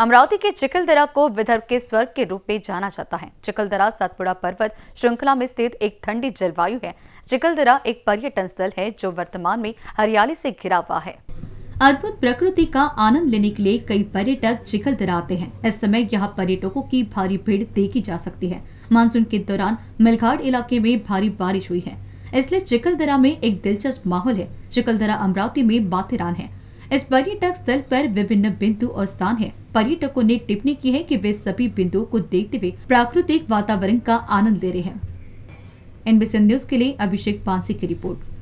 अमरावती के चिकलदरा को विदर्भ के स्वर्ग के रूप में जाना जाता है चिकलदरा सातपुड़ा पर्वत श्रृंखला में स्थित एक ठंडी जलवायु है चिकलदरा एक पर्यटन स्थल है जो वर्तमान में हरियाली से घिरा हुआ है अद्भुत प्रकृति का आनंद लेने के लिए कई पर्यटक चिकलदरा आते हैं इस समय यहाँ पर्यटकों की भारी भीड़ देखी जा सकती है मानसून के दौरान मिलघाट इलाके में भारी बारिश हुई है इसलिए चिकलदरा में एक दिलचस्प माहौल है चिकलदरा अमरावती में बातेरान है इस पर्यटक स्थल पर विभिन्न बिंदु और स्थान है पर्यटकों ने टिप्पणी की है कि वे सभी बिंदुओं को देखते हुए प्राकृतिक वातावरण का आनंद ले रहे हैं एनबीसी न्यूज के लिए अभिषेक पांसी की रिपोर्ट